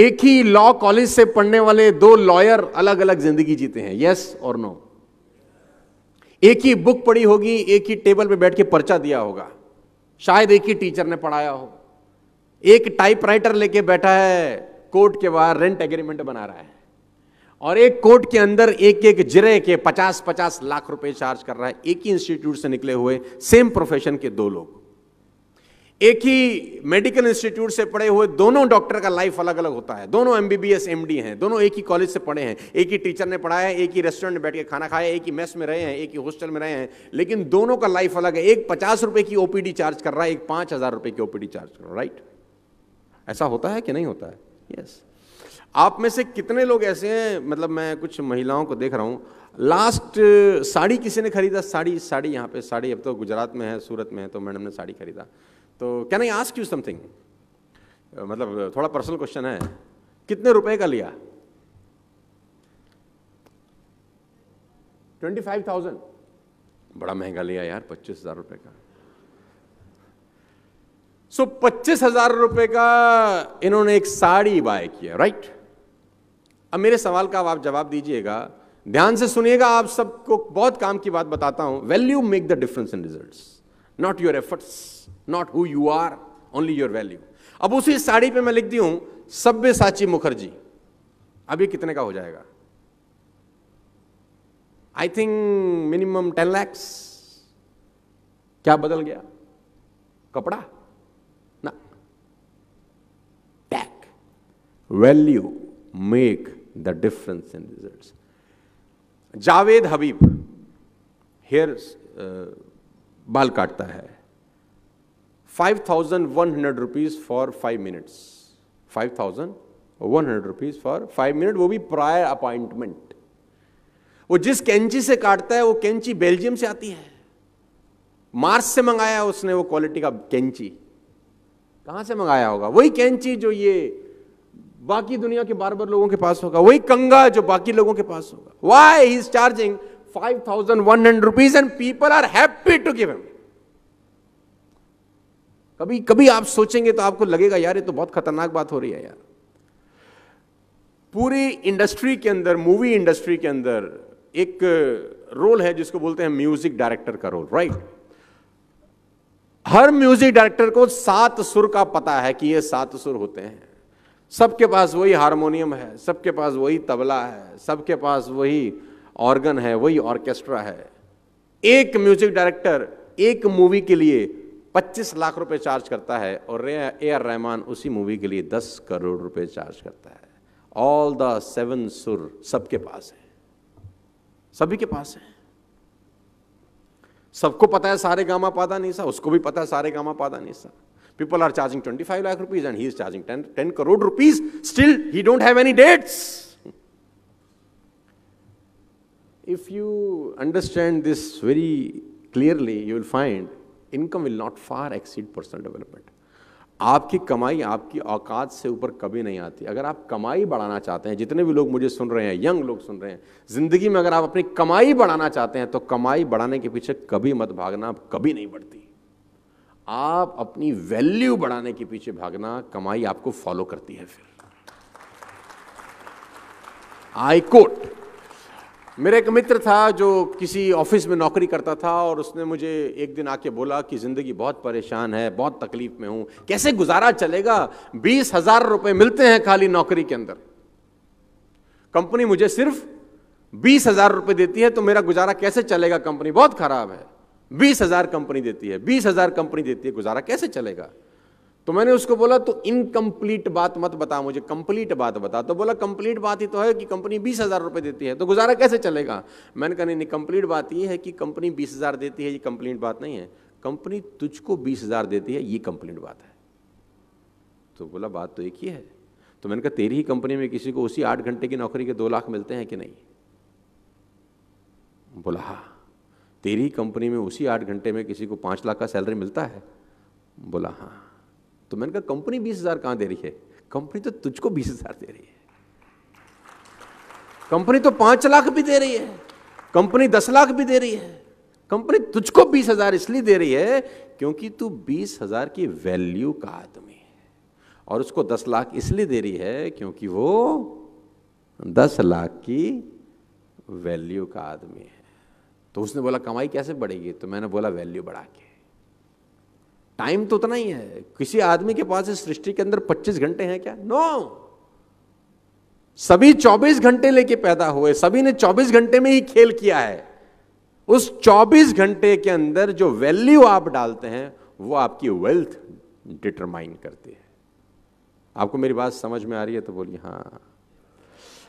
एक ही law college से पढ़ने वाले दो लॉयर अलग अलग जिंदगी जीते हैं यस और नो एक ही बुक पढ़ी होगी एक ही टेबल पे बैठ के पर्चा दिया होगा शायद एक ही टीचर ने पढ़ाया हो एक टाइपराइटर लेके बैठा है कोर्ट के बाहर रेंट एग्रीमेंट बना रहा है और एक कोर्ट के अंदर एक एक जिरे के पचास पचास लाख रुपए चार्ज कर रहा है एक ही इंस्टीट्यूट से निकले हुए सेम प्रोफेशन के दो लोग एक ही मेडिकल इंस्टीट्यूट से पढ़े हुए दोनों डॉक्टर का लाइफ अलग अलग होता है दोनों M B B S M D हैं दोनों एक ही कॉलेज से पढ़े हैं एक ही टीचर ने पढ़ाया है एक ही रेस्टोरेंट में बैठ के खाना खाया एक ही मेस में रहे हैं एक ही हॉस्टल में रहे हैं लेकिन दोनों का लाइफ अलग है एक पचास रुपये की ओपीडी चार्ज कर रहा है एक पाँच हज़ार रुपये की ओपीडी चार्ज कर रहा है राइट ऐसा होता है कि नहीं होता है यस yes. आप में से कितने लोग ऐसे हैं मतलब मैं कुछ महिलाओं को देख रहा हूँ लास्ट साड़ी किसी ने खरीदा साड़ी साड़ी यहाँ पे साड़ी अब तो गुजरात में है सूरत में है तो मैडम ने साड़ी खरीदा तो can I ask you something मतलब थोड़ा पर्सनल क्वेश्चन है कितने रुपए का लिया ट्वेंटी फाइव थाउजेंड बड़ा महंगा लिया यार पच्चीस हजार रुपए का सो पच्चीस हजार रुपए का इन्होंने एक साड़ी बाय किया राइट अब मेरे सवाल का आप जवाब दीजिएगा ध्यान से सुनिएगा आप सबको बहुत काम की बात बताता हूं value make the difference in results not your efforts not who you are only your value अब उसी साड़ी पे मैं लिख दी हूं सभ्य साची मुखर्जी अभी कितने का हो जाएगा I think minimum ten lakhs क्या बदल गया कपड़ा ना टैक value make the difference in result Javed Habib hair बाल काटता है five thousand one hundred rupees for five minutes five thousand one hundred rupees for five minute वो भी प्रायर अपॉइंटमेंट वो जिस कैंची से काटता है वो कैंची बेल्जियम से आती है मार्स से मंगाया उसने वो क्वालिटी का कैंची कहां से मंगाया होगा वही कैंची जो ये बाकी दुनिया के बार बार लोगों के पास होगा वही कंगा जो बाकी लोगों के पास होगा why he is charging 5,100 rupees and people are happy to give him कभी कभी आप सोचेंगे तो आपको लगेगा यार ये तो बहुत खतरनाक बात हो रही है यार पूरी इंडस्ट्री के अंदर मूवी इंडस्ट्री के अंदर एक रोल है जिसको बोलते हैं म्यूजिक डायरेक्टर का रोल राइट हर म्यूजिक डायरेक्टर को सात सुर का पता है कि ये सात सुर होते हैं सबके पास वही हारमोनियम है सबके पास वही तबला है सबके पास वही ऑर्गन है वही ऑर्केस्ट्रा है एक म्यूजिक डायरेक्टर एक मूवी के लिए 25 लाख रुपए चार्ज करता है और ए आर रहमान उसी मूवी के लिए 10 करोड़ रुपए चार्ज करता है ऑल द सेवन सुर सबके पास है सभी के पास है सबको पता है सारे गामा पादा नहीं सा उसको भी पता है सारे गामा पादा नहीं सा people are charging 25 lakh rupees and he is charging 10, 10 crore rupees still he don't have any If you understand this very clearly, you will find income will not far exceed personal development. आपकी कमाई आपकी औकात से ऊपर कभी नहीं आती अगर आप कमाई बढ़ाना चाहते हैं जितने भी लोग मुझे सुन रहे हैं यंग लोग सुन रहे हैं ज़िंदगी में अगर आप अपनी कमाई बढ़ाना चाहते हैं तो कमाई बढ़ाने के पीछे कभी मत भागना कभी नहीं बढ़ती आप अपनी वैल्यू बढ़ाने के पीछे भागना कमाई आपको फॉलो करती है फिर आई कोट मेरा एक मित्र था जो किसी ऑफिस में नौकरी करता था और उसने मुझे एक दिन आके बोला कि ज़िंदगी बहुत परेशान है बहुत तकलीफ में हूँ कैसे गुजारा चलेगा बीस हज़ार रुपये मिलते हैं खाली नौकरी के अंदर कंपनी मुझे सिर्फ बीस हज़ार रुपये देती है तो मेरा गुजारा कैसे चलेगा कंपनी बहुत ख़राब है बीस हज़ार कंपनी देती है बीस हज़ार कंपनी देती है गुजारा कैसे चलेगा तो मैंने उसको बोला तो इनकम्प्लीट बात मत बता मुझे कंप्लीट बात बता तो बोला कंप्लीट बात ही तो है कि कंपनी बीस हज़ार रुपये देती है तो गुजारा कैसे चलेगा मैंने कहा नहीं कंप्लीट बात ये है कि कंपनी बीस हज़ार देती है ये कंप्लीट बात नहीं है कंपनी तुझको बीस हज़ार देती है ये कंप्लीट बात है तो बोला बात तो एक ही है तो मैंने कहा तेरी ही कंपनी में किसी को उसी आठ घंटे की नौकरी के दो लाख मिलते हैं कि नहीं बोला हाँ तेरी कंपनी में उसी आठ घंटे में किसी को पांच लाख का सैलरी मिलता है बोला हाँ तो मैंने कहा कंपनी बीस हज़ार कहां दे रही है कंपनी तो तुझको बीस हज़ार दे रही है कंपनी तो पांच लाख भी दे रही है कंपनी दस लाख भी दे रही है कंपनी तुझको बीस हज़ार इसलिए दे रही है क्योंकि तू बीस हज़ार की वैल्यू का आदमी है और उसको दस लाख इसलिए दे रही है क्योंकि वो दस लाख की वैल्यू का आदमी है तो उसने बोला कमाई कैसे बढ़ेगी तो मैंने बोला वैल्यू बढ़ा के टाइम तो उतना ही है किसी आदमी के पास इस सृष्टि के अंदर 25 घंटे हैं क्या नो no! सभी 24 घंटे लेके पैदा हुए सभी ने 24 घंटे में ही खेल किया है उस 24 घंटे के अंदर जो वैल्यू आप डालते हैं वो आपकी वेल्थ डिटरमाइन करती है आपको मेरी बात समझ में आ रही है तो बोलिए हाँ